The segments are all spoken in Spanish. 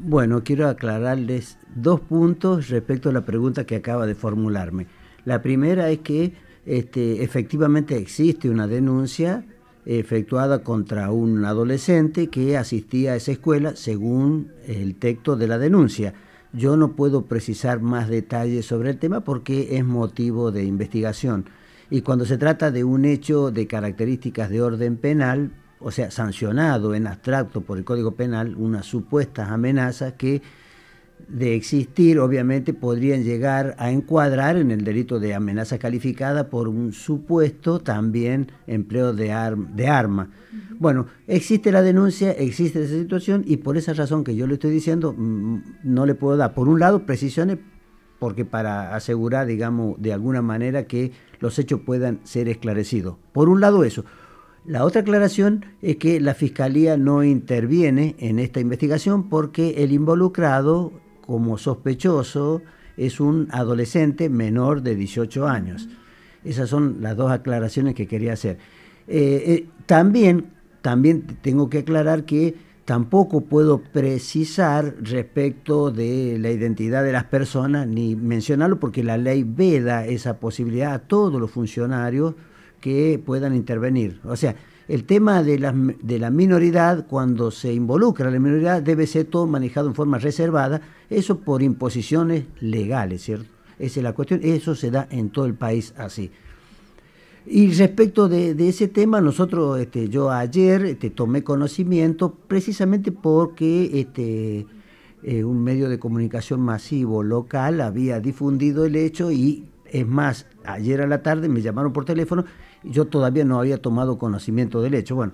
Bueno, quiero aclararles dos puntos respecto a la pregunta que acaba de formularme. La primera es que este, efectivamente existe una denuncia eh, efectuada contra un adolescente que asistía a esa escuela según el texto de la denuncia. Yo no puedo precisar más detalles sobre el tema porque es motivo de investigación. Y cuando se trata de un hecho de características de orden penal, o sea, sancionado en abstracto por el Código Penal unas supuestas amenazas que de existir, obviamente podrían llegar a encuadrar en el delito de amenaza calificada por un supuesto también empleo de, de arma. Bueno, existe la denuncia, existe esa situación y por esa razón que yo le estoy diciendo, mm, no le puedo dar, por un lado, precisiones, porque para asegurar, digamos, de alguna manera que los hechos puedan ser esclarecidos. Por un lado eso. La otra aclaración es que la Fiscalía no interviene en esta investigación porque el involucrado como sospechoso es un adolescente menor de 18 años. Esas son las dos aclaraciones que quería hacer. Eh, eh, también, también tengo que aclarar que tampoco puedo precisar respecto de la identidad de las personas ni mencionarlo porque la ley veda esa posibilidad a todos los funcionarios que puedan intervenir. O sea, el tema de la, de la minoridad, cuando se involucra la minoridad, debe ser todo manejado en forma reservada, eso por imposiciones legales, ¿cierto? Esa es la cuestión, eso se da en todo el país así. Y respecto de, ese tema, nosotros, este, yo ayer este, tomé conocimiento precisamente porque este, eh, un medio de comunicación masivo local había difundido el hecho y es más, ayer a la tarde me llamaron por teléfono yo todavía no había tomado conocimiento del hecho. Bueno,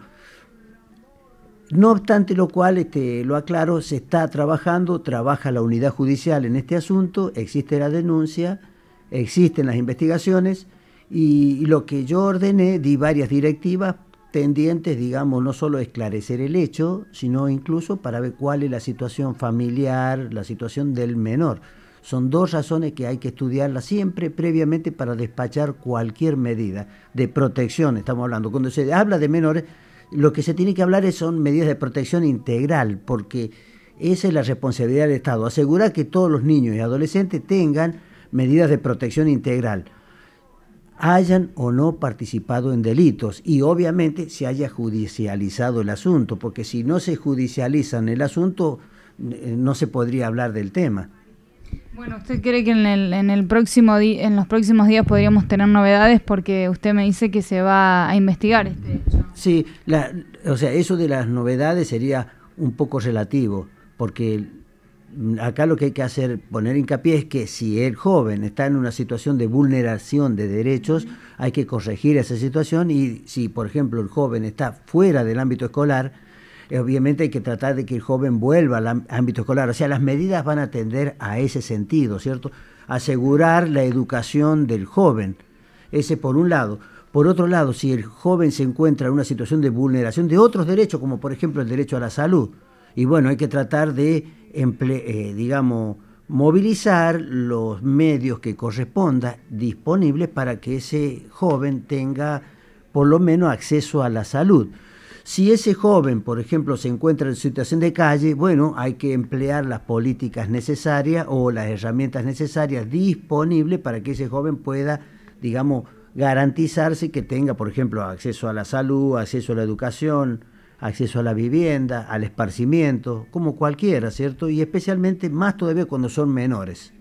no obstante lo cual, este, lo aclaro, se está trabajando, trabaja la unidad judicial en este asunto, existe la denuncia, existen las investigaciones y, lo que yo ordené, di varias directivas tendientes, digamos, no solo a esclarecer el hecho, sino incluso para ver cuál es la situación familiar, la situación del menor son dos razones que hay que estudiarlas siempre previamente para despachar cualquier medida de protección, estamos hablando. Cuando se habla de menores, lo que se tiene que hablar es, son medidas de protección integral, porque esa es la responsabilidad del Estado, asegurar que todos los niños y adolescentes tengan medidas de protección integral hayan o no participado en delitos y obviamente se haya judicializado el asunto, porque si no se judicializan el asunto eh, no se podría hablar del tema. Bueno, ¿usted cree que en, el, en, los próximos días podríamos tener novedades? Porque usted me dice que se va a investigar este hecho. Sí, o sea, eso de las novedades sería un poco relativo, porque acá lo que hay que hacer, poner hincapié es que si el joven está en una situación de vulneración de derechos, hay que corregir esa situación y si, por ejemplo, el joven está fuera del ámbito escolar, eh, obviamente hay que tratar de que el joven vuelva al ámbito escolar. O sea, las medidas van a tender a ese sentido, ¿cierto? Asegurar la educación del joven. Ese por un lado. Por otro lado, si el joven se encuentra en una situación de vulneración de otros derechos, como por ejemplo el derecho a la salud, y bueno, hay que tratar de, eh, digamos, movilizar los medios que corresponda disponibles para que ese joven tenga por lo menos acceso a la salud. Si ese joven, por ejemplo, se encuentra en situación de calle, bueno, hay que emplear las políticas necesarias o las herramientas necesarias disponibles para que ese joven pueda, digamos, garantizarse que tenga, por ejemplo, acceso a la salud, acceso a la educación, acceso a la vivienda, al esparcimiento, como cualquiera, ¿cierto? Y especialmente más todavía cuando son menores.